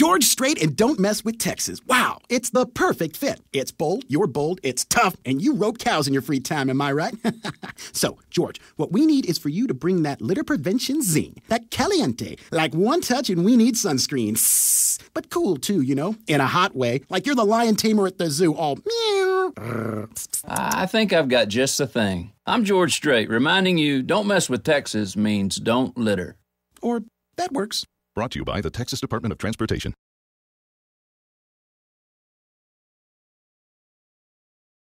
George Strait and Don't Mess with Texas. Wow, it's the perfect fit. It's bold, you're bold, it's tough, and you rope cows in your free time, am I right? so, George, what we need is for you to bring that litter prevention zing, that caliente, like one touch and we need sunscreen. but cool too, you know, in a hot way, like you're the lion tamer at the zoo, all meow. I think I've got just the thing. I'm George Strait, reminding you don't mess with Texas means don't litter. Or that works. Brought to you by the Texas Department of Transportation.